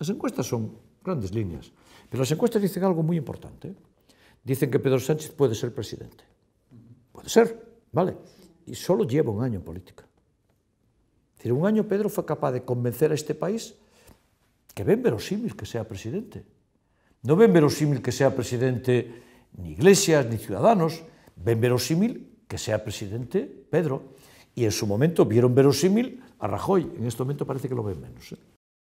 As encuestas son grandes líneas, pero as encuestas dicen algo moi importante. Dicen que Pedro Sánchez pode ser presidente. Pode ser, ¿vale? E só lleva un año en política. Cire, un año Pedro foi capaz de convencer a este país que ven verosímil que sea presidente. Non ven verosímil que sea presidente ni iglesias ni ciudadanos, ven verosímil que sea presidente Pedro. E en su momento vieron verosímil a Rajoy, en este momento parece que lo ven menos. ¿eh?